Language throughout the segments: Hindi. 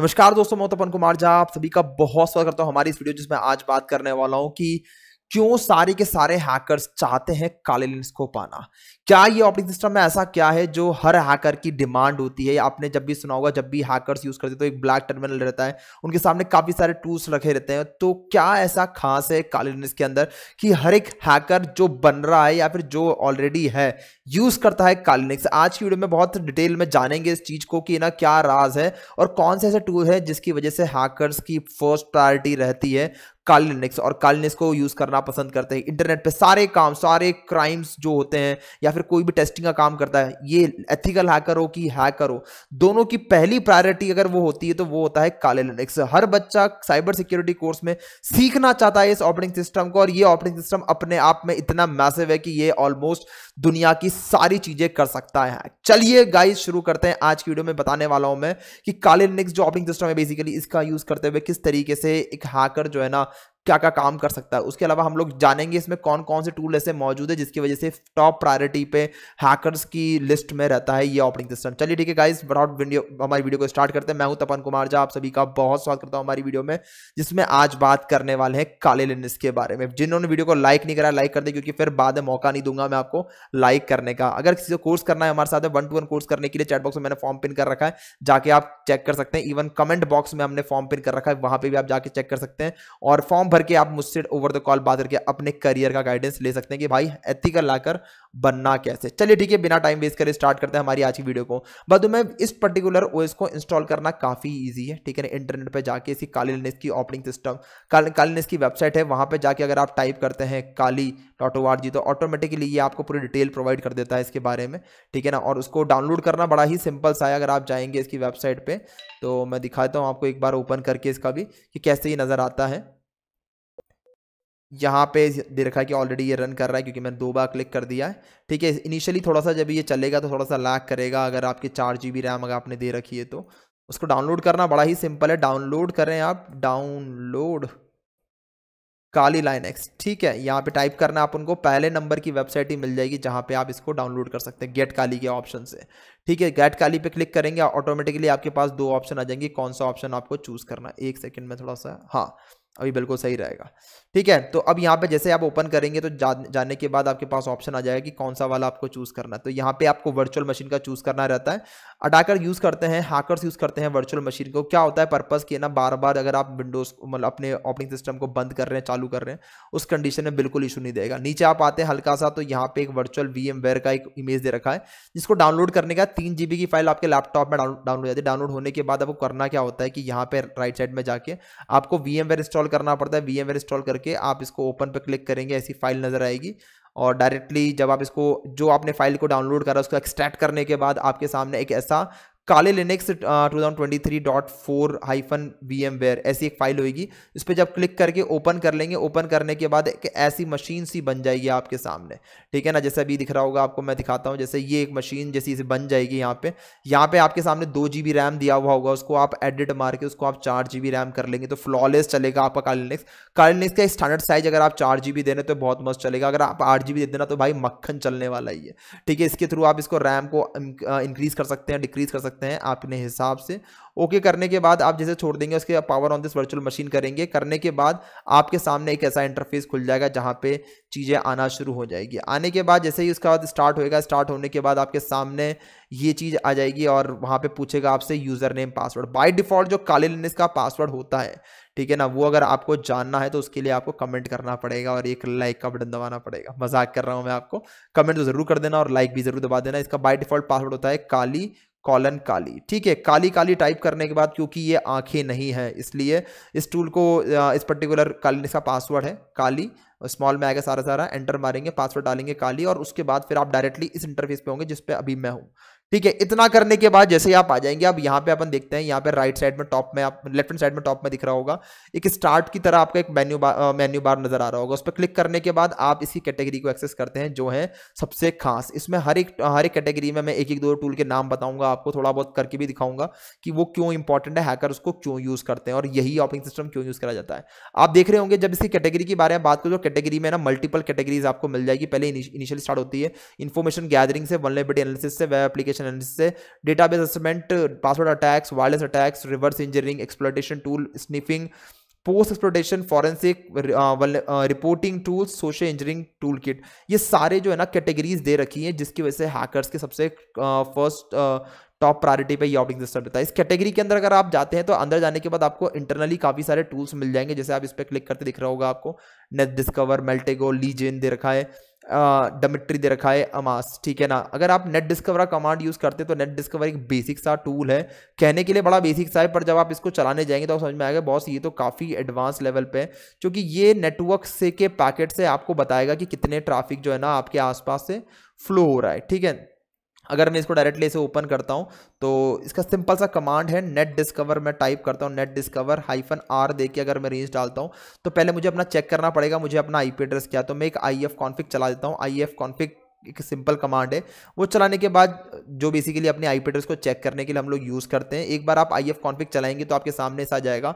नमस्कार दोस्तों मैं तपन कुमार झा आप सभी का बहुत स्वागत करता हूँ हमारी इस वीडियो जिसमें आज बात करने वाला हूँ कि क्यों सारे के सारे हैकर्स चाहते हैं काले लिंक्स को पाना क्या ये ऑपरेटिंग सिस्टम में ऐसा क्या है जो हर हैकर की डिमांड होती है आपने जब भी सुना होगा जब भी हैकर्स यूज़ करते हैं तो एक ब्लैक टर्मिनल रहता है उनके सामने काफ़ी सारे टूल्स रखे रहते हैं तो क्या ऐसा खास है काले लिंक्स के अंदर कि हर एक हैकर जो बन रहा है या फिर जो ऑलरेडी है यूज़ करता है लिंक्स आज की वीडियो में बहुत डिटेल में जानेंगे इस चीज़ को कि ना क्या राज है और कौन से ऐसे टूल है जिसकी वजह से हैकर्स की फर्स्ट प्रायोरिटी रहती है काली लिनक्स और कालिनिक्स लिनक्स को यूज करना पसंद करते हैं इंटरनेट पे सारे काम सारे क्राइम्स जो होते हैं या फिर कोई भी टेस्टिंग का काम करता है ये एथिकल हैकर हो कि हैकर हो दोनों की पहली प्रायोरिटी अगर वो होती है तो वो होता है काले लिनक्स हर बच्चा साइबर सिक्योरिटी कोर्स में सीखना चाहता है इस ऑपरेटिंग सिस्टम को और ये ऑपरेटिंग सिस्टम अपने आप में इतना मैसिव है कि ये ऑलमोस्ट दुनिया की सारी चीजें कर सकता है चलिए गाइस शुरू करते हैं आज की वीडियो में बताने वाला हूं मैं कि काले लिनक्स जो ऑपरेटिंग सिस्टम है बेसिकली इसका यूज करते हुए किस तरीके से एक हैकर जो है ना क्या क्या काम कर सकता है उसके अलावा हम लोग जानेंगे इसमें कौन कौन से टूल ऐसे मौजूद है जिसकी वजह से टॉप प्रायोरिटी पे हैकर्स की लिस्ट में रहता है ये ऑपरेटिंग सिस्टम चलिए ठीक है गाइस बराउट वीडियो हमारी वीडियो को स्टार्ट करते हैं मैं हूं तपन कुमार झा आप सभी का बहुत स्वागत करता हूं हमारी वीडियो में जिसमें आज बात करने वाले हैं काले लिनस के बारे में जिन्होंने वीडियो को लाइक नहीं करा लाइक कर दे क्योंकि फिर बाद में मौका नहीं दूंगा मैं आपको लाइक करने का अगर किसी को कोर्स करना है हमारे साथ वन टू वन कोर्स करने के लिए चैट बॉक्स में मैंने फॉर्म पिन कर रखा है जाके आप चेक कर सकते हैं इवन कमेंट बॉक्स में हमने फॉर्म पिन कर रखा है वहां पर भी आप जाके चेक कर सकते हैं और फॉर्म भर के आप मुझसे ओवर द कॉल बात करके अपने करियर का गाइडेंस ले सकते हैं कि भाई एथिकल लाकर बनना कैसे चलिए ठीक है बिना टाइम वेस्ट करे स्टार्ट करते हैं हमारी आज की वीडियो को बदू में इस पर्टिकुलर ओएस को इंस्टॉल करना काफ़ी ईजी है ठीक है इंटरनेट पर जाके इसकी कालीनेस की ऑपरेटिंग सिस्टम कालीनेस की वेबसाइट है वहां पर जाके अगर आप टाइप करते हैं काली डॉट ओ आर जी तो ऑटोमेटिकली ये आपको पूरी डिटेल प्रोवाइड कर देता है इसके बारे में ठीक है ना और उसको डाउनलोड करना बड़ा ही सिंपल सा है अगर आप जाएंगे इसकी वेबसाइट पर तो मैं दिखाता हूँ आपको एक बार ओपन करके इसका भी कि कैसे ये नज़र आता है यहाँ पे दे रखा है कि ऑलरेडी ये रन कर रहा है क्योंकि मैंने दो बार क्लिक कर दिया है ठीक है इनिशियली थोड़ा सा जब ये चलेगा तो थोड़ा सा लैक करेगा अगर आपके चार जी बी रैम अगर आपने दे रखी है तो उसको डाउनलोड करना बड़ा ही सिंपल है डाउनलोड करें आप डाउनलोड काली लाइन एक्स ठीक है यहाँ पे टाइप करना आप उनको पहले नंबर की वेबसाइट ही मिल जाएगी जहाँ पे आप इसको डाउनलोड कर सकते हैं गेट काली के ऑप्शन से ठीक है गेट काली पे क्लिक करेंगे ऑटोमेटिकली आपके पास दो ऑप्शन आ जाएंगे कौन सा ऑप्शन आपको चूज़ करना है एक सेकंड में थोड़ा सा हाँ अभी बिल्कुल सही रहेगा ठीक है तो अब यहाँ पे जैसे आप ओपन करेंगे तो जा, जाने के बाद आपके पास ऑप्शन आ जाएगा कि कौन सा वाला आपको चूज़ करना है तो यहाँ पे आपको वर्चुअल मशीन का चूज़ करना रहता है अटाकर यूज़ करते हैं हैकर्स यूज़ करते हैं वर्चुअल मशीन को क्या होता है पर्पज़ कि ना बार बार अगर आप विंडोज़ मतलब अपने ऑपरिंग सिस्टम को बंद कर रहे हैं चालू कर रहे हैं उस कंडीशन में बिल्कुल इशू नहीं देगा नीचे आप आते हैं हल्का सा तो यहाँ पे एक वर्चुअल वी का एक इमेज दे रखा है जिसको डाउनलोड करने का तीन की फाइल आपके लैपटॉप में डाउनलोड हो जाती है डाउनलोड होने के बाद आपको करना क्या होता है कि यहाँ पे राइट साइड में जाके आपको वी इंस्टॉल करना पड़ता है वी वेयर इंस्टॉल करके करके आप इसको ओपन पर क्लिक करेंगे ऐसी फाइल नज़र आएगी और डायरेक्टली जब आप इसको जो आपने फाइल को डाउनलोड करा उसको एक्सट्रैक्ट करने के बाद आपके सामने एक ऐसा Kali Linux two thousand twenty three dot four VMware ऐसी एक फाइल होगी इस पर जब क्लिक करके ओपन कर लेंगे ओपन करने के बाद एक ऐसी मशीन सी बन जाएगी आपके सामने ठीक है ना जैसे अभी दिख रहा होगा आपको मैं दिखाता हूँ जैसे ये एक मशीन जैसी इसे बन जाएगी यहाँ पे यहाँ पे आपके सामने दो जी बी रैम दिया हुआ होगा उसको आप एडिट मार के उसको आप चार जी बी रैम कर लेंगे तो फ्लॉलेस चलेगा आपका काले लिनक्स काले लिनक्स का स्टैंडर्ड साइज अगर आप चार जी बी देने तो बहुत मस्त चलेगा अगर आप आठ जी बी दे देना तो भाई मक्खन चलने वाला ही है ठीक है इसके थ्रू आप इसको रैम को इंक्रीज कर सकते हैं डिक्रीज कर सकते हैं सकते हैं आप अपने हिसाब से ओके करने के बाद आप जैसे छोड़ देंगे उसके power on this virtual machine करेंगे करने के बाद आपके सामने एक ऐसा इंटरफेस खुल जाएगा जहाँ पे चीज़ें आना शुरू हो जाएगी आने के बाद जैसे ही उसका बाद स्टार्ट होएगा स्टार्ट होने के बाद आपके सामने ये चीज़ आ जाएगी और वहाँ पे पूछेगा आपसे user name password by default जो काले लिनस का पासवर्ड होता है ठीक है ना वो अगर आपको जानना है तो उसके लिए आपको कमेंट करना पड़ेगा और एक लाइक का बटन दबाना पड़ेगा मजाक कर रहा हूँ मैं आपको कमेंट तो ज़रूर कर देना और लाइक भी ज़रूर दबा देना इसका बाय डिफ़ॉल्ट पासवर्ड होता है काली कॉलन काली ठीक है काली काली टाइप करने के बाद क्योंकि ये आंखें नहीं है इसलिए इस टूल को इस पर्टिकुलर काली इसका पासवर्ड है काली स्मॉल में आएगा सारा सारा एंटर मारेंगे पासवर्ड डालेंगे काली और उसके बाद फिर आप डायरेक्टली इस इंटरफेस पे होंगे जिस पे अभी मैं हूँ ठीक है इतना करने के बाद जैसे आप आ जाएंगे अब यहाँ पे अपन देखते हैं यहाँ पे राइट साइड में टॉप में आप लेफ्ट हैंड साइड में टॉप में दिख रहा होगा एक स्टार्ट की तरह आपका एक मेन्यू बार मेन्यू बार नजर आ रहा होगा उस पर क्लिक करने के बाद आप इसी कैटेगरी को एक्सेस करते हैं जो है सबसे खास इसमें हर एक हर एक कैटेगरी में मैं एक एक दो टूल के नाम बताऊंगा आपको थोड़ा बहुत करके भी दिखाऊंगा कि वो क्यों इंपॉर्टेंट है हैकर उसको क्यों यूज करते हैं और यही ऑपरिंग सिस्टम क्यों यूज करा जाता है आप देख रहे होंगे जब इसी कैटेगरी के बारे में बात करो कैटेगरी में ना मल्टीपल कैटेगरीज आपको मिल जाएगी पहले इनिशियल स्टार्ट होती है इन्फॉर्मेशन गैदरिंग से वनलेबिलिटी एनालिसिस से वे एप्लीकेशन एप्लीकेशन एनालिसिस से database assessment password attacks wireless attacks reverse engineering exploitation tool sniffing post exploitation forensic reporting tools social engineering tool kit ये सारे जो है ना कैटेगरीज दे रखी हैं जिसकी वजह से हैकर्स के सबसे फर्स्ट टॉप प्रायोरिटी पे ये ऑपरेटिंग सिस्टम रहता है इस कैटेगरी के अंदर अगर आप जाते हैं तो अंदर जाने के बाद आपको इंटरनली काफ़ी सारे टूल्स मिल जाएंगे जैसे आप इस पर क्लिक करते दिख रहा होगा आपको नेट डिस्कवर मेल्टेगो लीजेन दे रखा है डमिट्री दे रखा है अमास ठीक है ना अगर आप नेट डिस्कवरा कमांड यूज़ करते तो नेट डिस्कवर एक बेसिक सा टूल है कहने के लिए बड़ा बेसिक सा है पर जब आप इसको चलाने जाएंगे तो समझ में आएगा बॉस ये तो काफ़ी एडवांस लेवल पे है क्योंकि ये नेटवर्क से के पैकेट से आपको बताएगा कि कितने ट्राफिक जो है ना आपके आसपास से फ्लो हो रहा है ठीक है अगर मैं इसको डायरेक्टली इसे ओपन करता हूँ तो इसका सिंपल सा कमांड है नेट डिस्कवर मैं टाइप करता हूँ नेट डिस्कवर हाइफन आर दे के अगर मैं रेंज डालता हूँ तो पहले मुझे अपना चेक करना पड़ेगा मुझे अपना आईपी एड्रेस क्या तो मैं एक आई एफ कॉन्फिक चला देता हूँ आई एफ कॉन्फिक एक सिंपल कमांड है वो चलाने के बाद जो बेसिकली अपने आई को चेक करने के लिए हम लोग यूज़ करते हैं एक बार आप आई एफ कॉन्फिक चलाएंगे तो आपके सामने आ जाएगा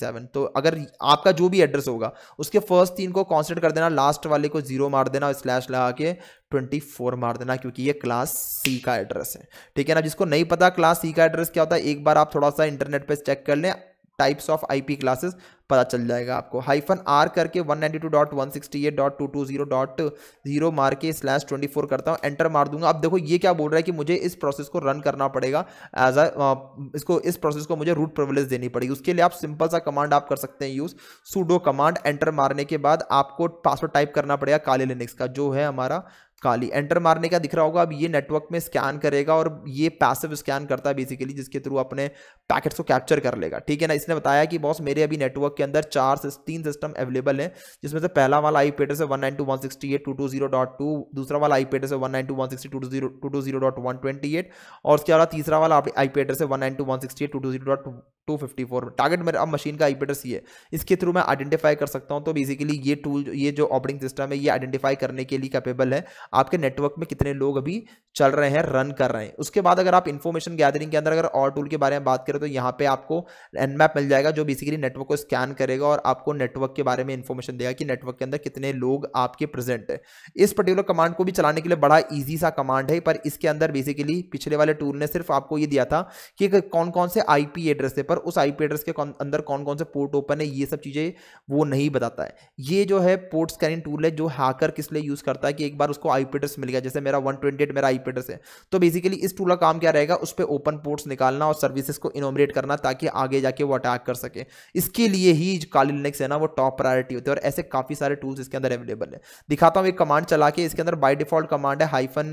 सेवन तो अगर आपका जो भी एड्रेस होगा उसके फर्स्ट तीन को कॉन्सेंट कर देना लास्ट वाले को जीरो मार देना और स्लैश लगा के 24 मार देना क्योंकि ये क्लास सी का एड्रेस है ठीक है ना जिसको नहीं पता क्लास सी का एड्रेस क्या होता है एक बार आप थोड़ा सा इंटरनेट पर चेक कर लें टाइप्स ऑफ आईपी क्लासेस पता चल जाएगा आपको हाइफन आर करके 192.168.220.0 मार के स्लैश 24 करता हूँ एंटर मार दूंगा अब देखो ये क्या बोल रहा है कि मुझे इस प्रोसेस को रन करना पड़ेगा एज अ uh, इसको इस प्रोसेस को मुझे रूट प्रिविलेज देनी पड़ेगी उसके लिए आप सिंपल सा कमांड आप कर सकते हैं यूज़ सूडो कमांड एंटर मारने के बाद आपको पासवर्ड टाइप करना पड़ेगा काले लिनिक्स का जो है हमारा काली एंटर मारने का दिख रहा होगा अब ये नेटवर्क में स्कैन करेगा और ये पैसिव स्कैन करता है बेसिकली जिसके थ्रू अपने पैकेट्स को कैप्चर कर लेगा ठीक है ना इसने बताया कि बॉस मेरे अभी नेटवर्क के अंदर चार तीन सिस्टम अवेलेबल हैं जिसमें से पहला वाला आई पेटर से one nine two one sixty eight two two zero dot two दूसरा वाला आई पेटर से one nine two one sixty two zero two two zero dot one twenty eight और उसके अलावा तीसरा वाला आई पेटर से one nine two one sixty eight two zero dot two fifty four target मेरा अब मशीन का आई पेटर सी है इसके थ्रू मैं आइडेंटिफाई कर सकता हूँ तो बेसिकली ये टूल ये जो ऑपरेटिंग सिस्टम है ये आइडेंटिफाई करने के लिए कैपेबल है आपके नेटवर्क में कितने लोग अभी चल रहे हैं रन कर रहे हैं उसके बाद अगर आप इन्फॉर्मेशन गैदरिंग के अंदर अगर और टूल के बारे में बात करें तो यहाँ पे आपको एनमैप मिल जाएगा जो बेसिकली नेटवर्क को स्कैन करेगा और आपको नेटवर्क के बारे में इन्फॉर्मेशन देगा कि नेटवर्क के अंदर कितने लोग आपके प्रेजेंट है इस पर्टिकुलर कमांड को भी चलाने के लिए बड़ा ईजी सा कमांड है पर इसके अंदर बेसिकली पिछले वाले टूल ने सिर्फ आपको ये दिया था कि कौन कौन से आईपी एड्रेस है पर उस आई एड्रेस के अंदर कौन कौन से पोर्ट ओपन है ये सब चीज़ें वो नहीं बताता है ये जो है पोर्ट स्कैनिंग टूल है जो हैकर किस लिए यूज़ करता है कि एक बार उसको आईपीडस मिल गया जैसे मेरा वन मेरा आईपीडस है तो बेसिकली इस टूल का काम क्या रहेगा उस पर ओपन पोर्ट्स निकालना और सर्विसेज को इनोमरेट करना ताकि आगे जाके वो अटैक कर सके इसके लिए ही काली लिनक्स है ना वो टॉप प्रायोरिटी होती है और ऐसे काफ़ी सारे टूल्स इसके अंदर अवेलेबल है दिखाता हूँ एक कमांड चला के इसके अंदर बाई डिफॉल्ट कमांड है हाइफन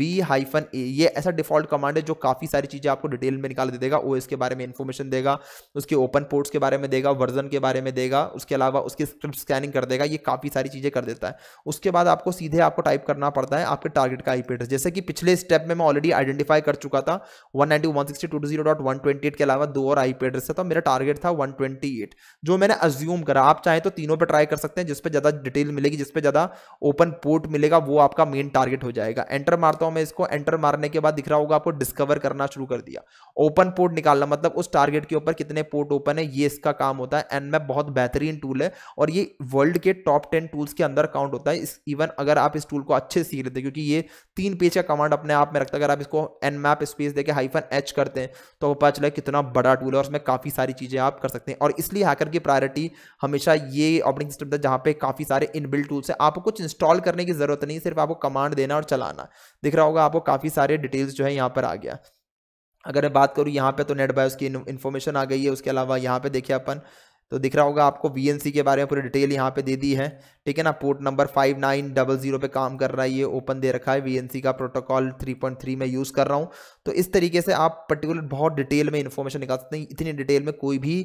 वी हाइफन ए ये ऐसा डिफॉल्ट कमांड है जो काफ़ी सारी चीज़ें आपको डिटेल में निकाल दे देगा ओ के बारे में इन्फॉर्मेशन देगा उसके ओपन पोर्ट्स के बारे में देगा वर्जन के बारे में देगा उसके अलावा उसकी स्क्रिप्ट स्कैनिंग कर देगा ये काफ़ी सारी चीज़ें कर देता है उसके बाद आपको सीधे आपको टाइप करना करना पड़ता है आपके टारगेट का आईपी एड्रेस जैसे कि पिछले स्टेप में मैं ऑलरेडी आइडेंटिफाई कर चुका था वन नाइनटी के अलावा दो और आईपी एड्रेस था तो मेरा टारगेट था वन जो मैंने अज्यूम करा आप चाहें तो तीनों पर ट्राई कर सकते हैं जिसपे ज़्यादा डिटेल मिलेगी जिसपे ज़्यादा ओपन पोर्ट मिलेगा वो आपका मेन टारगेट हो जाएगा एंटर मारता हूं मैं इसको एंटर मारने के बाद दिख रहा होगा आपको डिस्कवर करना शुरू कर दिया ओपन पोर्ट निकालना मतलब उस टारगेट के ऊपर कितने पोर्ट ओपन है ये इसका काम होता है एंड मैं बहुत बेहतरीन टूल है और ये वर्ल्ड के टॉप टेन टूल्स के अंदर काउंट होता है इस इवन अगर आप इस टूल को अच्छे अच्छे से सीख लेते हैं क्योंकि ये तीन पेज का कमांड अपने आप में रखता है अगर आप इसको एन मैप स्पेस देकर हाईफन एच करते हैं तो आपको पता चला कितना बड़ा टूल है और उसमें काफ़ी सारी चीज़ें आप कर सकते हैं और इसलिए हैकर की प्रायोरिटी हमेशा ये ऑपरेटिंग सिस्टम था जहाँ पे काफ़ी सारे इनबिल्ड टूल्स हैं आपको कुछ इंस्टॉल करने की ज़रूरत नहीं सिर्फ आपको कमांड देना और चलाना दिख रहा होगा आपको काफ़ी सारे डिटेल्स जो है यहाँ पर आ गया अगर मैं बात करूँ यहाँ पे तो नेट बायोस की इन्फॉर्मेशन आ गई है उसके अलावा यहाँ पे देखिए अपन तो दिख रहा होगा आपको वी के बारे में पूरी डिटेल यहाँ पे दे दी है ठीक है ना port number five nine double zero पे काम कर रहा है ये ओपन दे रखा है वी का प्रोटोकॉल थ्री पॉइंट थ्री में यूज़ कर रहा हूँ तो इस तरीके से आप पर्टिकुलर बहुत डिटेल में इन्फॉर्मेशन निकाल सकते हैं इतनी डिटेल में कोई भी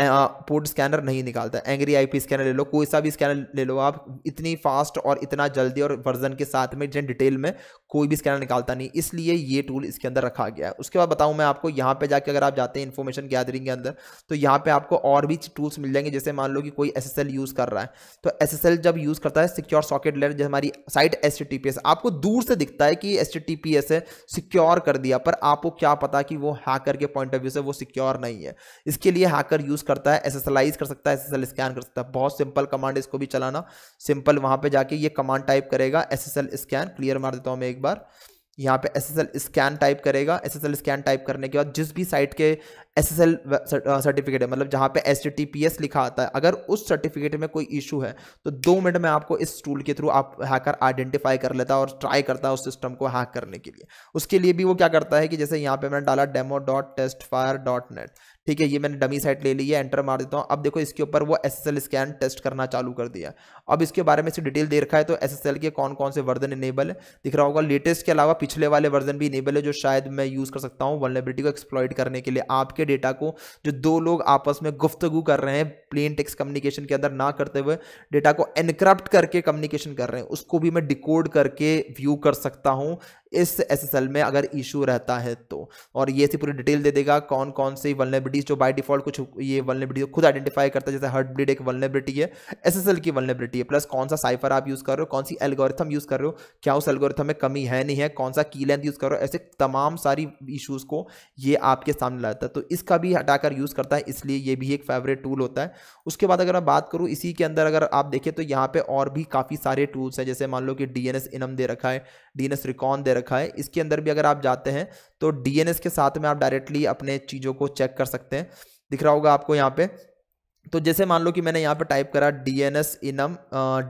पोर्ट स्कैनर नहीं निकालता एंग्री आईपी स्कैनर ले लो कोई सा भी स्कैनर ले लो आप इतनी फास्ट और इतना जल्दी और वर्जन के साथ में जिन डिटेल में कोई भी स्कैनर निकालता नहीं इसलिए ये टूल इसके अंदर रखा गया है उसके बाद बताऊँ मैं आपको यहाँ पे जाके अगर आप जाते हैं इन्फॉर्मेशन गैदरिंग के अंदर तो यहाँ पर आपको और भी टूल्स मिल जाएंगे जैसे मान लो कि कोई एस यूज़ कर रहा है तो एस जब यूज़ करता है सिक्योर सॉकेट लेर जो हमारी साइट एस आपको दूर से दिखता है कि एस है सिक्योर कर दिया पर आपको क्या पता कि वो हैकर के पॉइंट ऑफ व्यू से वो सिक्योर नहीं है इसके लिए हैकर यूज़ यूज़ करता है एसएसएलाइज कर सकता है एसएसएल स्कैन कर सकता है बहुत सिंपल कमांड इसको भी चलाना सिंपल वहाँ पे जाके ये कमांड टाइप करेगा एसएसएल स्कैन क्लियर मार देता हूँ मैं एक बार यहाँ पे एस स्कैन टाइप करेगा एस स्कैन टाइप करने के बाद जिस भी साइट के एस एस एल सर्टिफिकेट है मतलब जहाँ पे एस टी पी एस लिखा आता है अगर उस सर्टिफिकेट में कोई इशू है तो दो मिनट में आपको इस टूल के थ्रू आप हैकर आइडेंटिफाई कर लेता है और ट्राई करता है उस सिस्टम को हैक करने के लिए उसके लिए भी वो क्या करता है कि जैसे यहाँ पे मैंने डाला demo dot testfire dot net ठीक है ये मैंने डमी साइट ले ली है एंटर मार देता हूँ अब देखो इसके ऊपर वो एस स्कैन टेस्ट करना चालू कर दिया अब इसके बारे में इसे डिटेल दे रखा है तो एस के कौन कौन से वर्जन इनेबल है दिख रहा होगा लेटेस्ट के अलावा पिछले वाले वर्जन भी इनेबल है जो शायद मैं यूज़ कर सकता हूँ वर्नेबिलिटी को एक्सप्लॉइड करने के लिए आपके के डेटा को जो दो लोग आपस में गुफ्तगु कर रहे हैं प्लेन टेक्स कम्युनिकेशन के अंदर ना करते हुए डेटा को एनक्रप्ट करके कम्युनिकेशन कर रहे हैं उसको भी मैं डिकोड करके व्यू कर सकता हूँ इस एसएसएल में अगर इशू रहता है तो और ये सी पूरी डिटेल दे देगा कौन कौन सी वलनेबिलिटीज जो बाय डिफॉल्ट कुछ ये वलनेबिलिटी खुद आइडेंटिफाई करता है जैसे हर्ट ब्लीड एक वलनेबिलिटी है एसएसएल की वलनेबिलिटी है प्लस कौन सा साइफर आप यूज़ कर रहे हो कौन सी एल्गोरिथम यूज़ कर रहे हो क्या उस एल्गोरिथम में कमी है नहीं है कौन सा की लेंथ यूज़ कर रहे हो ऐसे तमाम सारी इशूज़ को ये आपके सामने लाता है तो इसका भी हटाकर यूज़ करता है इसलिए ये भी एक फेवरेट टूल होता है उसके बाद अगर मैं बात करूँ इसी के अंदर अगर आप देखें तो यहाँ पे और भी काफ़ी सारे टूल्स हैं जैसे मान लो कि डी इनम दे रखा है डी रिकॉन दे रखा है इसके अंदर भी अगर आप जाते हैं तो डी के साथ में आप डायरेक्टली अपने चीज़ों को चेक कर सकते हैं दिख रहा होगा आपको यहाँ पर तो जैसे मान लो कि मैंने यहाँ पे टाइप करा D N S enum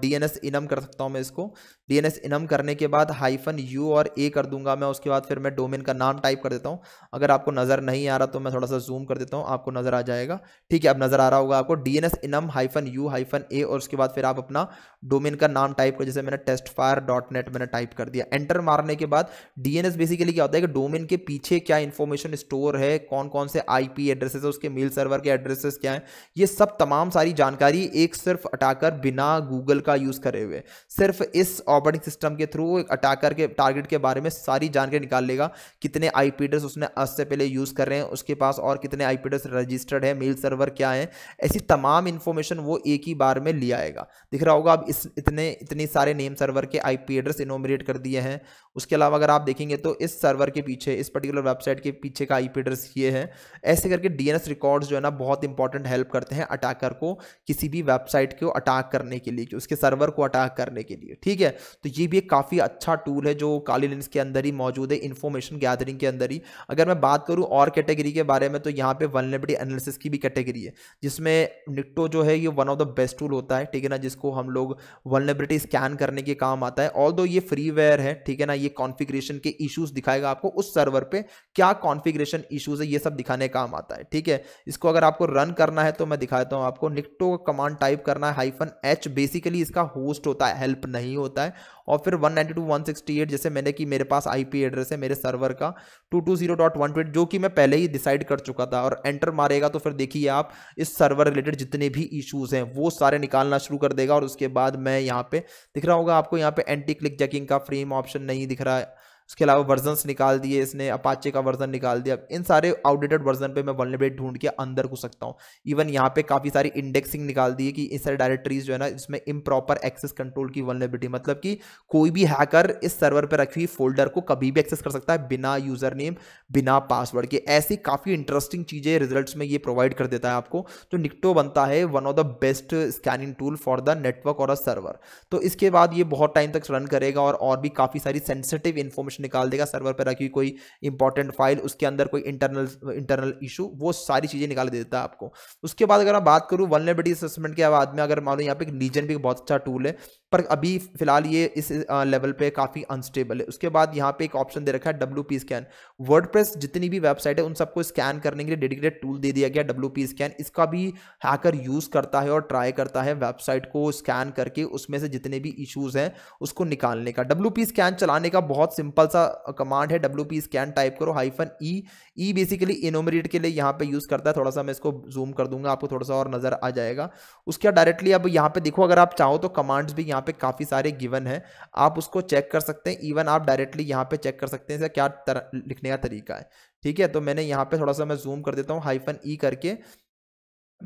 D N S enum कर सकता हूँ मैं इसको डीएनएस इनम करने के बाद हाइफन यू और ए कर दूंगा मैं उसके बाद फिर मैं डोमेन का नाम टाइप कर देता हूँ अगर आपको नज़र नहीं आ रहा तो मैं थोड़ा सा जूम कर देता हूँ आपको नज़र आ जाएगा ठीक है अब नज़र आ रहा होगा आपको D enum hyphen U hyphen A और उसके बाद फिर आप अपना डोमेन का नाम टाइप कर जैसे मैंने टेस्ट फायर डॉट नेट मैंने टाइप कर दिया एंटर मारने के बाद डीएनएस बेसिकली क्या होता है कि डोमेन के पीछे क्या इन्फॉर्मेशन स्टोर है कौन कौन से पी एड्रेसेस है उसके मेल सर्वर के एड्रेसेस क्या है ये सब तमाम सारी जानकारी एक सिर्फ अटाकर बिना गूगल का यूज़ करे हुए सिर्फ इस ऑपरेटिंग सिस्टम के थ्रू अटैकर के टारगेट के बारे में सारी जानकारी निकाल लेगा कितने आई उसने आज से पहले यूज़ कर रहे हैं उसके पास और कितने आई रजिस्टर्ड है मेल सर्वर क्या है ऐसी तमाम इन्फॉर्मेशन वो एक ही बार में लिया आएगा दिख रहा होगा अब इस इतने इतने सारे नेम सर्वर के आई एड्रेस इनोमिनेट कर दिए हैं उसके अलावा अगर आप देखेंगे तो इस सर्वर के पीछे इस पर्टिकुलर वेबसाइट के पीछे का आईपी एड्रेस ये है ऐसे करके डीएनएस रिकॉर्ड्स जो है ना बहुत इंपॉर्टेंट हेल्प करते हैं अटैकर को किसी भी वेबसाइट को अटैक करने के लिए उसके सर्वर को अटैक करने के लिए ठीक है तो ये भी एक काफ़ी अच्छा टूल है जो काली लिंस के अंदर ही मौजूद है इन्फॉर्मेशन गैदरिंग के अंदर ही अगर मैं बात करूँ और कैटेगरी के बारे में तो यहाँ पे वनलेबिटी एनालिसिस की भी कैटेगरी है जिसमें निक्टो जो है ये one of the best tool होता है ठीक है ना जिसको हम लोग वनलेबिलिटी स्कैन करने के काम आता है ऑल ये फ्री वेयर है ठीक है ना ये कॉन्फ़िगरेशन के इश्यूज दिखाएगा आपको उस सर्वर पे क्या कॉन्फ़िगरेशन इश्यूज है ये सब दिखाने काम आता है ठीक है इसको अगर आपको रन करना है तो मैं दिखाता हूँ आपको निकटो कमांड टाइप करना है हाइफन एच बेसिकली इसका होस्ट होता है हेल्प नहीं होता है और फिर 192.168 जैसे मैंने कि मेरे पास आईपी एड्रेस है मेरे सर्वर का 220.128 जो कि मैं पहले ही डिसाइड कर चुका था और एंटर मारेगा तो फिर देखिए आप इस सर्वर रिलेटेड जितने भी इश्यूज हैं वो सारे निकालना शुरू कर देगा और उसके बाद मैं यहाँ पे दिख रहा होगा आपको यहाँ पे एंटी क्लिक जैकिंग का फ्रेम ऑप्शन नहीं दिख रहा है उसके अलावा वर्जन्स निकाल दिए इसने अपाचे का वर्जन निकाल दिया इन सारे आउटडेटेड वर्जन पे मैं वर्नेबिलिटी ढूंढ के अंदर घुस सकता हूँ इवन यहाँ पे काफ़ी सारी इंडेक्सिंग निकाल दी है कि इस सारी डायरेक्टरीज जो है ना इसमें इम्प्रॉपर एक्सेस कंट्रोल की वर्नेबिलिटी मतलब कि कोई भी हैकर इस सर्वर पर रखी हुई फोल्डर को कभी भी एक्सेस कर सकता है बिना यूजर नेम बिना पासवर्ड के ऐसी काफ़ी इंटरेस्टिंग चीज़ें रिजल्ट में ये प्रोवाइड कर देता है आपको तो निकटो बनता है one of the best scanning tool for the network और अ सर्वर तो इसके बाद ये बहुत टाइम तक रन करेगा और भी काफ़ी सारी सेंसिटिव इन्फॉर्मेशन कंजम्पशन निकाल देगा सर्वर पर रखी कोई इंपॉर्टेंट फाइल उसके अंदर कोई इंटरनल इंटरनल इशू वो सारी चीज़ें निकाल दे देता है आपको उसके बाद अगर मैं बात करूँ वनलेबिलिटी असेसमेंट के बाद में अगर मानो यहाँ पे लीजन भी बहुत अच्छा टूल है पर अभी फिलहाल ये इस लेवल पे काफ़ी अनस्टेबल है उसके बाद यहाँ पे एक ऑप्शन दे रखा है डब्ल्यू स्कैन वर्ड जितनी भी वेबसाइट है उन सबको स्कैन करने के लिए डेडिकेटेड टूल दे दिया गया डब्ल्यू स्कैन इसका भी हैकर यूज़ करता है और ट्राई करता है वेबसाइट को स्कैन करके उसमें से जितने भी इशूज़ हैं उसको निकालने का डब्ल्यू स्कैन चलाने का बहुत सिंपल सिंपल सा कमांड है डब्ल्यू पी स्कैन टाइप करो hyphen E E basically enumerate के लिए यहाँ पे यूज़ करता है थोड़ा सा मैं इसको जूम कर दूंगा आपको थोड़ा सा और नज़र आ जाएगा उसके बाद डायरेक्टली अब यहाँ पे देखो अगर आप चाहो तो कमांड्स भी यहाँ पे काफ़ी सारे गिवन है आप उसको चेक कर सकते हैं इवन आप डायरेक्टली यहाँ पे चेक कर सकते हैं क्या लिखने का तरीका है ठीक है तो मैंने यहाँ पे थोड़ा सा मैं जूम कर देता हूँ हाइफन ई e करके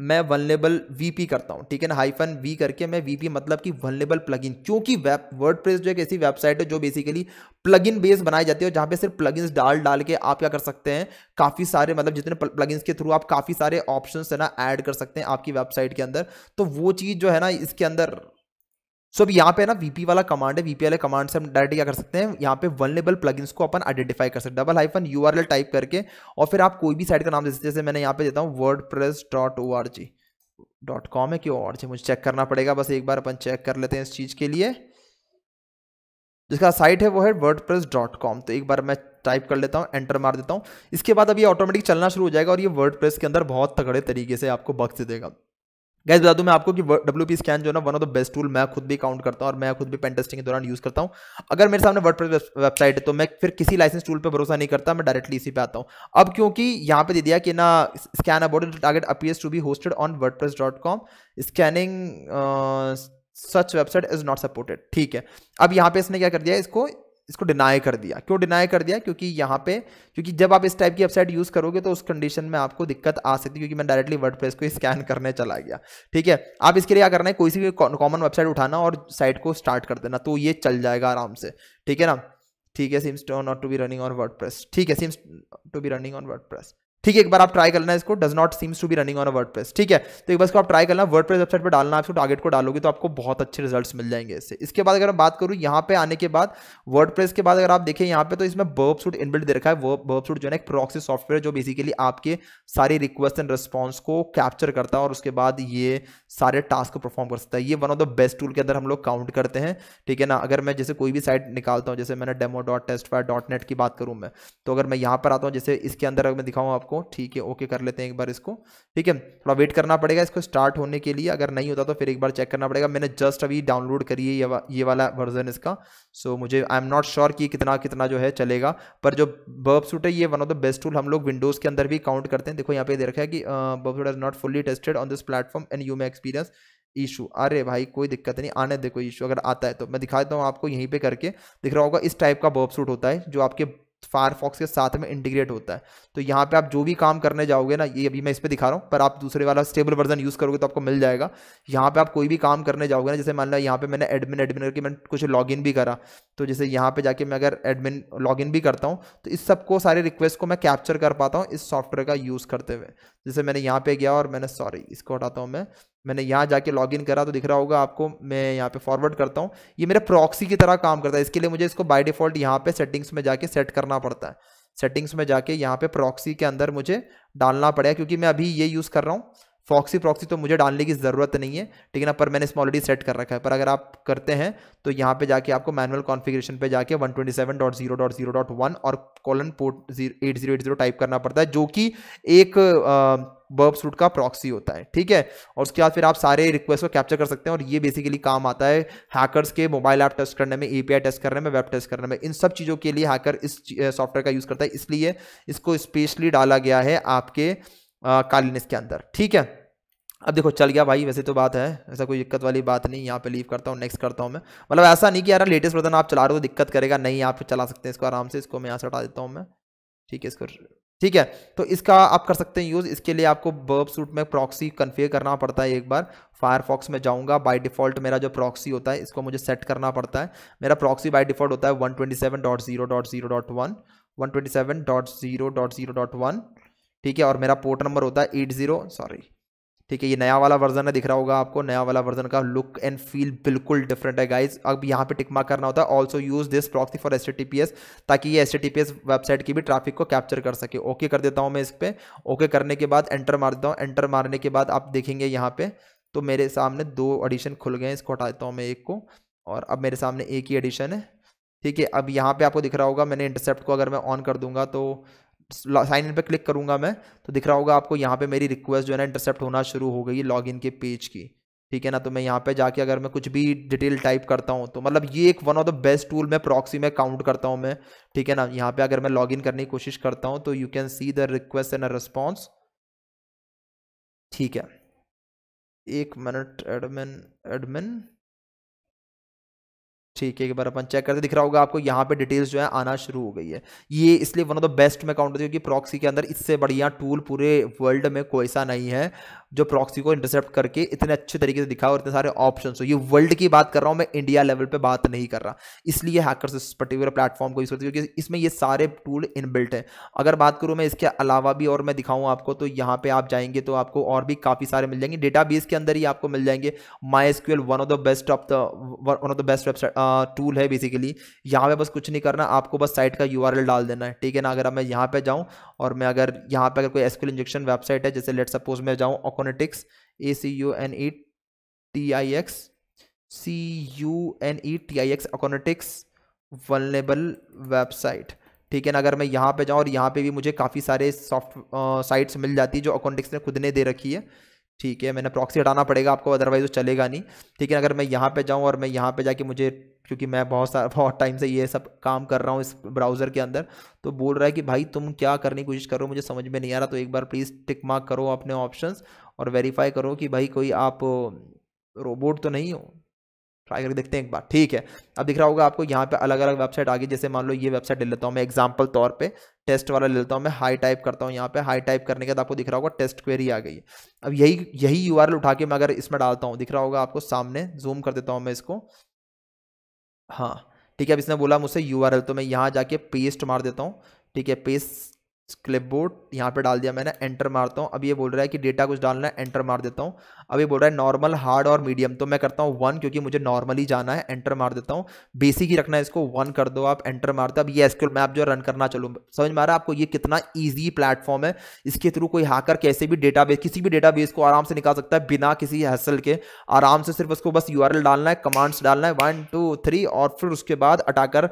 मैं वनलेबल वीपी करता हूँ ठीक है ना हाइफन वी करके मैं वीपी मतलब कि वनलेबल प्लगइन क्योंकि वेब वर्ड जो एक ऐसी वेबसाइट है जो बेसिकली प्लगइन बेस बनाई जाती है जहाँ पे सिर्फ प्लगइन्स डाल डाल के आप क्या कर सकते हैं काफ़ी सारे मतलब जितने प्लगइन्स के थ्रू आप काफ़ी सारे ऑप्शन है ना ऐड कर सकते हैं आपकी वेबसाइट के अंदर तो वो चीज़ जो है ना इसके अंदर सो अभी यहाँ पे ना वीपी वाला कमांड है वीपी वाले कमांड से हम डायरेक्ट क्या कर सकते हैं यहाँ पे वनलेबल प्लगइन्स को अपन आइडेंटिफाई कर सकते हैं डबल हाइफन यू टाइप करके और फिर आप कोई भी साइट का नाम दे सकते जैसे मैंने यहाँ पे देता हूँ WordPress dot O R G dot com है क्यों और मुझे चेक करना पड़ेगा बस एक बार अपन चेक कर लेते हैं इस चीज़ के लिए जिसका साइट है वो है वर्ड प्रेस डॉट कॉम तो एक बार मैं टाइप कर लेता हूँ एंटर मार देता हूँ इसके बाद अभी ऑटोमेटिक चलना शुरू हो जाएगा और ये वर्ड प्रेस के अंदर बहुत तगड़े तरीके से आपको बक्स देगा गैस बता दूं मैं आपको कि डब्ल्यू स्कैन जो ना one of the best tool मैं खुद भी काउंट करता हूँ और मैं खुद भी पेन टेस्टिंग के दौरान यूज करता हूँ अगर मेरे सामने वर्ड वेबसाइट है तो मैं फिर किसी लाइसेंस टूल पर भरोसा नहीं करता मैं डायरेक्टली इसी पे आता हूँ अब क्योंकि यहाँ पे दे दिया कि ना scan about target appears to be hosted on word scanning such website is not supported ठीक है अब यहाँ पे इसने क्या कर दिया इसको इसको डिनाई कर दिया क्यों डिनाई कर दिया क्योंकि यहाँ पे क्योंकि जब आप इस टाइप की वेबसाइट यूज़ करोगे तो उस कंडीशन में आपको दिक्कत आ सकती है क्योंकि मैं डायरेक्टली वर्डप्रेस को स्कैन करने चला गया ठीक है आप इसके लिए क्या करना है कोई सी भी कॉमन वेबसाइट उठाना और साइट को स्टार्ट कर देना तो ये चल जाएगा आराम से ठीक है ना ठीक है seems not to be running on word ठीक है seems to be running on word ठीक है एक बार आप ट्राई करना इसको does not seems to be running on a word ठीक है तो एक बार आप ट्राई करना वर्ड वेबसाइट पर डालना आपको टारगेट को डालोगे तो आपको बहुत अच्छे रिजल्ट मिल जाएंगे इससे इसके बाद अगर मैं बात करूँ यहाँ पे आने के बाद वर्ड के बाद अगर आप देखें यहाँ पे तो इसमें बर्ब सूट इनबिल्ट दे रखा है बर्ब सूट जो है एक प्रोक्सी सॉफ्टवेयर जो बेसिकली आपके सारी रिक्वेस्ट एंड रिस्पॉन्स को कैप्चर करता है और उसके बाद ये सारे टास्क को परफॉर्म कर सकता है ये one of the best tool के अंदर हम लोग काउंट करते हैं ठीक है ना अगर मैं जैसे कोई भी साइट निकालता हूँ जैसे मैंने demo dot testfire dot net की बात करूँ मैं तो अगर मैं यहाँ पर आता हूँ जैसे इसके अंदर अगर मैं दिखाऊँ आपको ठीक है ओके कर लेते हैं एक बार इसको ठीक है थोड़ा वेट करना पड़ेगा इसको स्टार्ट होने के लिए अगर नहीं होता तो फिर एक बार चेक करना पड़ेगा मैंने जस्ट अभी डाउनलोड करी है ये वा, ये वाला वर्जन इसका सो so, मुझे आई एम नॉट श्योर कि कितना कितना जो है चलेगा पर जो बर्ब सूट है ये one of the best tool हम लोग विंडोज़ के अंदर भी काउंट करते हैं देखो यहाँ पे दे रखा है कि Burp Suite is not fully tested on this platform and you may experience issue अरे भाई कोई दिक्कत नहीं आने देखो इशू अगर आता है तो मैं दिखा देता हूँ आपको यहीं पे करके दिख रहा होगा इस टाइप का बर्ब सूट होता है जो आपके फायरफॉक्स के साथ में इंटीग्रेट होता है तो यहाँ पे आप जो भी काम करने जाओगे ना ये अभी मैं इस पर दिखा रहा हूँ पर आप दूसरे वाला स्टेबल वर्जन यूज़ करोगे तो आपको मिल जाएगा यहाँ पे आप कोई भी काम करने जाओगे ना जैसे मान लो यहाँ पे मैंने एडमिन एडमिन करके मैंने कुछ लॉगिन भी करा तो जैसे यहाँ पर जाके मैं अगर एडमिन लॉगिन भी करता हूँ तो इस सबको सारे रिक्वेस्ट को मैं कैप्चर कर पाता हूँ इस सॉफ्टवेयर का यूज़ करते हुए जैसे मैंने यहाँ पर गया और मैंने सॉरी इसको हटाता हूँ मैं मैंने यहाँ जाके लॉगिन करा तो दिख रहा होगा आपको मैं यहाँ पे फॉरवर्ड करता हूँ ये मेरा प्रॉक्सी की तरह काम करता है इसके लिए मुझे इसको बाय डिफ़ॉल्ट यहाँ पे सेटिंग्स में जाके सेट करना पड़ता है सेटिंग्स में जाके यहाँ पे प्रॉक्सी के अंदर मुझे डालना पड़ेगा क्योंकि मैं अभी ये यूज़ कर रहा हूँ फॉक्सी प्रॉक्सी तो मुझे डालने की ज़रूरत नहीं है ठीक है ना पर मैंने इसमें ऑलरेडी सेट कर रखा है पर अगर आप करते हैं तो यहाँ पे जाके आपको मैनुअल कॉन्फ़िगरेशन पे जाके 127.0.0.1 और colon port eight zero eight zero type करना पड़ता है जो कि एक बर्ब सूट का प्रॉक्सी होता है ठीक है और उसके बाद फिर आप सारे रिक्वेस्ट को कैप्चर कर सकते हैं और ये बेसिकली काम आता है हैकर्स के मोबाइल ऐप टेस्ट करने में एपीआई टेस्ट करने में वेब टेस्ट करने में इन सब चीज़ों के लिए हैकर इस सॉफ्टवेयर का यूज़ करता है इसलिए इसको स्पेशली डाला गया है आपके कालीनस के अंदर ठीक है अब देखो चल गया भाई वैसे तो बात है ऐसा कोई दिक्कत वाली बात नहीं यहाँ पे लीव करता हूँ नेक्स्ट करता हूँ मैं मतलब ऐसा नहीं कि यार लेटेस्ट वर्जन आप चला रहे हो तो दिक्कत करेगा नहीं आप चला सकते हैं इसको आराम से इसको मैं यहाँ से हटा देता हूँ मैं ठीक है इसको ठीक है तो इसका आप कर सकते हैं यूज़ इसके लिए आपको बर्ब सूट में प्रॉक्सी कन्फिगर करना पड़ता है एक बार फायरफॉक्स में जाऊँगा बाई डिफ़ॉल्ट मेरा जो प्रॉक्सी होता है इसको मुझे सेट करना पड़ता है मेरा प्रॉक्सी बाई डिफ़ॉल्ट होता है one twenty seven dot zero dot zero dot one one twenty seven dot zero dot zero dot one ठीक है और मेरा पोर्ट नंबर होता है एट जीरो सॉरी ठीक है ये नया वाला वर्जन है दिख रहा होगा आपको नया वाला वर्जन का लुक एंड फील बिल्कुल डिफरेंट है गाइज अब यहाँ पे टिक मार्क करना होता है also use this proxy for S ताकि ये एस वेबसाइट की भी ट्रैफिक को कैप्चर कर सके ओके कर देता हूँ मैं इस पर ओके करने के बाद एंटर मार देता हूँ एंटर मारने के बाद आप देखेंगे यहाँ पे तो मेरे सामने दो एडिशन खुल गए हैं इसको हटा देता हूँ मैं एक को और अब मेरे सामने एक ही एडिशन है ठीक है अब यहाँ पे आपको दिख रहा होगा मैंने इंटरसेप्ट को अगर मैं ऑन कर दूंगा तो साइन इन पर क्लिक करूंगा मैं तो दिख रहा होगा आपको यहाँ पे मेरी रिक्वेस्ट जो है ना इंटरसेप्ट होना शुरू हो गई लॉगिन के पेज की ठीक है ना तो मैं यहाँ पे जाके अगर मैं कुछ भी डिटेल टाइप करता हूँ तो मतलब ये एक one of the best tool मैं प्रॉक्सी में काउंट करता हूँ मैं ठीक है ना यहाँ पे अगर मैं लॉगिन करने की कोशिश करता हूँ तो you can see the request and a response ठीक है एक मिनट एडमिन एडमिन ठीक है एक बार अपन चेक करते दिख रहा होगा आपको यहाँ पे डिटेल्स जो है आना शुरू हो गई है ये इसलिए वन ऑफ द बेस्ट मैं काउंट करती हूँ प्रॉक्सी के अंदर इससे बढ़िया टूल पूरे वर्ल्ड में कोई सा नहीं है जो प्रॉक्सी को इंटरसेप्ट करके इतने अच्छे तरीके से दिखा और इतने सारे ऑप्शन हो ये वर्ल्ड की बात कर रहा हूँ मैं इंडिया लेवल पर बात नहीं कर रहा इसलिए हैकर्स इस पर्टिकुलर प्लेटफॉर्म को यूज़ करते क्योंकि इसमें ये सारे टूल इनबिल्ट हैं अगर बात करूँ मैं इसके अलावा भी और मैं दिखाऊँ आपको तो यहाँ पर आप जाएंगे तो आपको और भी काफ़ी सारे मिल जाएंगे डेटा के अंदर ही आपको मिल जाएंगे my one of the best of the one of the best website tool है बेसिकली यहाँ पे बस कुछ नहीं करना आपको बस साइट का यू डाल देना है ठीक है ना अगर मैं यहाँ पे जाऊँ और मैं अगर यहाँ पे अगर कोई एसक्यूएल इंजेक्शन वेबसाइट है जैसे लेट सपोज मैं जाऊँ Acunetix A C U N E T I X C U N E T I X Acunetix vulnerable website ठीक है ना अगर मैं यहाँ पे जाऊँ और यहाँ पे भी मुझे काफ़ी सारे सॉफ्ट साइट्स मिल जाती है जो अकोनेटिक्स ने खुद ने दे रखी है ठीक है मैंने प्रॉक्सी हटाना पड़ेगा आपको अदरवाइज वो चलेगा नहीं ठीक है अगर मैं यहाँ पे जाऊँ और मैं यहाँ पे जाके मुझे क्योंकि मैं बहुत सारा बहुत टाइम से ये सब काम कर रहा हूँ इस ब्राउज़र के अंदर तो बोल रहा है कि भाई तुम क्या करने की कोशिश करो मुझे समझ में नहीं आ रहा तो एक बार प्लीज़ टिक मार्क करो अपने ऑप्शंस और वेरीफाई करो कि भाई कोई आप रोबोट तो नहीं हो ट्राई करके देखते हैं एक बार ठीक है अब दिख रहा होगा आपको यहाँ पे अलग अलग वेबसाइट आ गई जैसे मान लो ये वेबसाइट ले लेता हूँ मैं एग्जाम्पल तौर पे टेस्ट वाला ले लेता हूँ मैं हाई टाइप करता हूँ यहाँ पे हाई टाइप करने के बाद आपको दिख रहा होगा टेस्ट क्वेरी आ गई है अब यही यही यू उठा के मैं अगर इसमें डालता हूँ दिख रहा होगा आपको सामने जूम कर देता हूँ मैं इसको हाँ ठीक है अब इसने बोला मुझसे यू तो मैं यहाँ जाके पेस्ट मार देता हूँ ठीक है पेस्ट क्लिप बोर्ड यहाँ पे डाल दिया मैंने एंटर मारता हूँ अब ये बोल रहा है कि डेटा कुछ डालना है एंटर मार देता हूँ अब ये बोल रहा है नॉर्मल हार्ड और मीडियम तो मैं करता हूँ वन क्योंकि मुझे नॉर्मली जाना है एंटर मार देता हूँ बेसिक ही रखना है इसको वन कर दो आप एंटर मारते अब ये एसक्यूल मैप जो रन करना चलूँ समझ में आ रहा है आपको ये कितना ईजी प्लेटफॉर्म है इसके थ्रू कोई हाकर कैसे भी डेटा किसी भी डेटा को आराम से निकाल सकता है बिना किसी हैसल के आराम से सिर्फ उसको बस यू डालना है कमांड्स डालना है वन टू थ्री और फिर उसके बाद अटाकर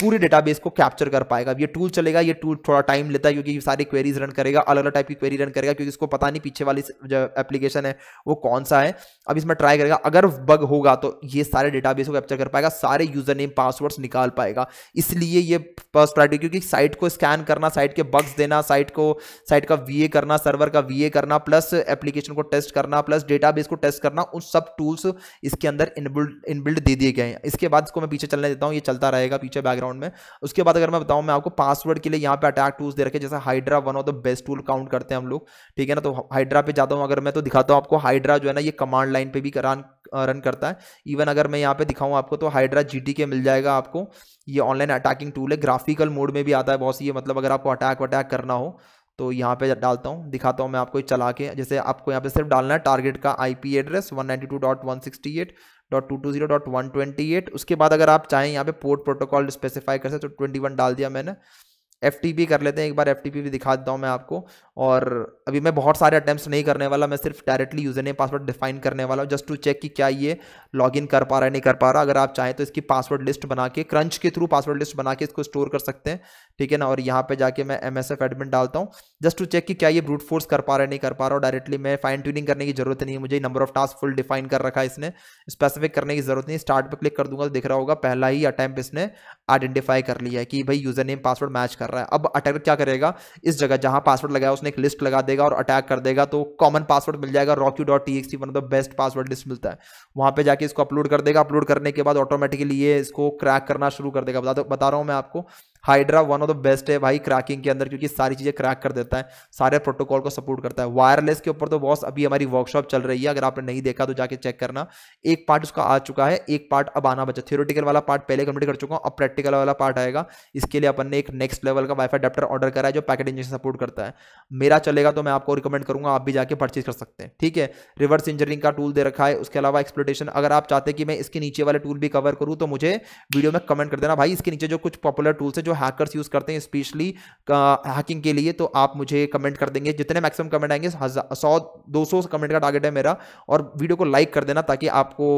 पूरे डेटा को कैप्चर कर पाएगा ये टूल चलेगा ये टूल थोड़ा टाइम लेता सकता है क्योंकि सारी क्वेरीज रन करेगा अलग अलग टाइप की क्वेरी रन करेगा क्योंकि इसको पता नहीं पीछे वाली जो एप्लीकेशन है वो कौन सा है अब इसमें ट्राई करेगा अगर बग होगा तो ये सारे डेटाबेस को कैप्चर कर पाएगा सारे यूजर नेम पासवर्ड्स निकाल पाएगा इसलिए ये फर्स्ट प्रायोरिटी क्योंकि साइट को स्कैन करना साइट के बग्स देना साइट को साइट का वी करना सर्वर का वी करना प्लस एप्लीकेशन को टेस्ट करना प्लस डेटा को टेस्ट करना उन सब टूल्स इसके अंदर इनबिल्ड दे दिए गए हैं इसके बाद इसको मैं पीछे चलने देता हूँ ये चलता रहेगा पीछे बैकग्राउंड में उसके बाद अगर मैं बताऊँ मैं आपको पासवर्ड के लिए यहाँ पर अटैक टूल्स दे रखे करके जैसा Hydra one of the best tool count करते हैं हम लोग ठीक है ना तो हाइड्रा पे जाता हूँ अगर मैं तो दिखाता हूँ आपको हाइड्रा जो है ना ये कमांड लाइन पे भी रन रन करता है इवन अगर मैं यहाँ पे दिखाऊँ आपको तो हाइड्रा जी के मिल जाएगा आपको ये ऑनलाइन अटैकिंग टूल है ग्राफिकल मोड में भी आता है बहुत सी ये मतलब अगर आपको अटैक वटैक करना हो तो यहाँ पे डालता हूँ दिखाता हूँ मैं आपको चला के जैसे आपको यहाँ पे सिर्फ डालना है टारगेट का आईपी एड्रेस 192.168.220.128 उसके बाद अगर आप चाहें यहाँ पे पोर्ट प्रोटोकॉल स्पेसिफाई कर सकते तो 21 डाल दिया मैंने एफ कर लेते हैं एक बार एफ भी दिखा देता हूँ मैं आपको और अभी मैं बहुत सारे अटैम्प्ट नहीं करने वाला मैं सिर्फ directly user name password define करने वाला हूँ जस्ट टू चेक कि क्या ये लॉगिन कर पा रहा है नहीं कर पा रहा अगर आप चाहें तो इसकी पासवर्ड लिस्ट बना के क्रंच के थ्रू पासवर्ड लिस्ट बना के इसको स्टोर कर सकते हैं ठीक है ना और यहाँ पे जाके मैं एम एस डालता हूँ जस्ट टू चेक कि क्या ये ब्रूट फोर्स कर पा रहा है नहीं कर पा रहा हूँ डायरेक्टली मैं फाइन ट्यूनिंग करने की जरूरत नहीं है मुझे number of task full define कर रखा है इसने स्पेसिफिक करने की जरूरत नहीं स्टार्ट पर क्लिक कर दूंगा तो दिख रहा होगा पहला ही अटैम्प्ट इसने आइडेंटिफाई कर लिया है कि भाई यूजर नेम पासवर्ड मैच कर कर रहा है अब अटैकर क्या करेगा इस जगह जहां पासवर्ड लगाया उसने एक लिस्ट लगा देगा और अटैक कर देगा तो कॉमन पासवर्ड मिल जाएगा rockyou dot T one of the best password list मिलता है वहां पे जाके इसको अपलोड कर देगा अपलोड करने के बाद ऑटोमेटिकली ये इसको क्रैक करना शुरू कर देगा बता बता रहा हूं मैं आपको Hydra one of the best है भाई क्रैकिंग के अंदर क्योंकि सारी चीज़ें क्रैक कर देता है सारे प्रोटोकॉल को सपोर्ट करता है वायरलेस के ऊपर तो बॉस अभी हमारी वर्कशॉप चल रही है अगर आपने नहीं देखा तो जाके चेक करना एक पार्ट उसका आ चुका है एक पार्ट अब आना बचा थियोरटिकल वाला पार्ट पहले कंप्लीट कर चुका हूँ अब प्रैक्टिकल वाला पार्ट आएगा इसके लिए अपन ने एक नेक्स्ट लेवल का वाईफाई अडेप्टर ऑर्डर करा है जो पैकेट इंजन सपोर्ट करता है मेरा चलेगा तो मैं आपको रिकमेंड करूंगा आप भी जाके परचेज कर सकते हैं ठीक है रिवर्स इंजीनियरिंग का टूल दे रखा है उसके अलावा एक्सप्लोटेशन अगर आप चाहते कि मैं इसके नीचे वाले टूल भी कवर करूँ तो मुझे वीडियो में कमेंट कर देना भाई इसके नीचे जो कुछ पॉपुलर टूल्स है जो हैकर्स यूज़ करते हैं स्पेशली हैकिंग के लिए तो आप मुझे कमेंट कर देंगे जितने मैक्सिमम कमेंट आएंगे सौ दो सौ कमेंट का टारगेट है मेरा और वीडियो को लाइक कर देना ताकि आपको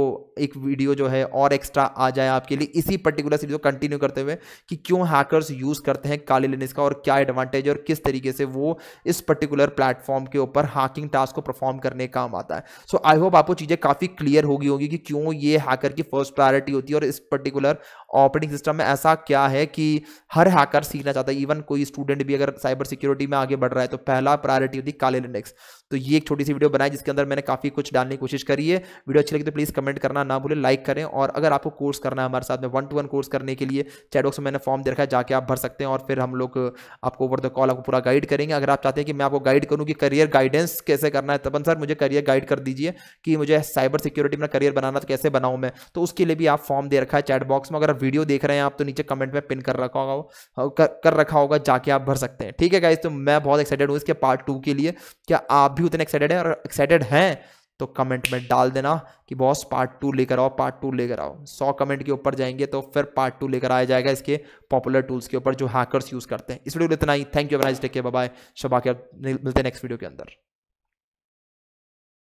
एक वीडियो जो है और एक्स्ट्रा आ जाए आपके लिए इसी पर्टिकुलर सीरीज को कंटिन्यू करते हुए कि क्यों हैकर्स यूज़ करते हैं काली लेनेस का और क्या एडवांटेज और किस तरीके से वो इस पर्टिकुलर प्लेटफॉर्म के ऊपर हैकिंग टास्क को परफॉर्म करने का काम आता है सो आई होप आपको चीज़ें काफ़ी क्लियर होगी होगी कि क्यों ये हैकर की फर्स्ट प्रायोरिटी होती है और इस पर्टिकुलर ऑपरेटिंग सिस्टम में ऐसा क्या है कि हर हैकर सीखना चाहता है इवन कोई स्टूडेंट भी अगर साइबर सिक्योरिटी में आगे बढ़ रहा है तो पहला प्रायोरिटी होती है काले लिनक्स तो ये एक छोटी सी वीडियो बनाई जिसके अंदर मैंने काफ़ी कुछ डालने की कोशिश करी है वीडियो अच्छी लगी तो प्लीज़ कमेंट करना ना भूलें लाइक करें और अगर आपको कोर्स करना है हमारे साथ में वन टू वन कोर्स करने के लिए चैटबॉक्स में मैंने फॉर्म दे रखा है जाके आप भर सकते हैं और फिर हम लोग आपको ओवर द कॉल आपको पूरा गाइड करेंगे अगर आप चाहते हैं कि मैं आपको गाइड करूँ कि करियर गाइडेंस कैसे करना है तपन सर मुझे करियर गाइड कर दीजिए कि मुझे साइबर सिक्योरिटी में करियर बनाना तो कैसे बनाऊँ मैं तो उसके लिए भी आप फॉर्म दे रखा है चैटबॉक्स में अगर वीडियो देख रहे हैं आप तो नीचे कमेंट में पिन कर रखा होगा कर, कर रखा होगा जाके आप भर सकते हैं ठीक है गाइज तो मैं बहुत एक्साइटेड हूँ इसके पार्ट टू के लिए क्या आप भी उतने एक्साइटेड हैं और एक्साइटेड हैं तो कमेंट में डाल देना कि बॉस पार्ट टू लेकर आओ पार्ट टू लेकर आओ सौ कमेंट के ऊपर जाएंगे तो फिर पार्ट टू लेकर आया जाएगा इसके पॉपुलर टूल्स के ऊपर जो हैकर्स यूज़ करते हैं इस वीडियो में इतना ही थैंक यू टेक बाय शबा के मिलते हैं नेक्स्ट वीडियो के अंदर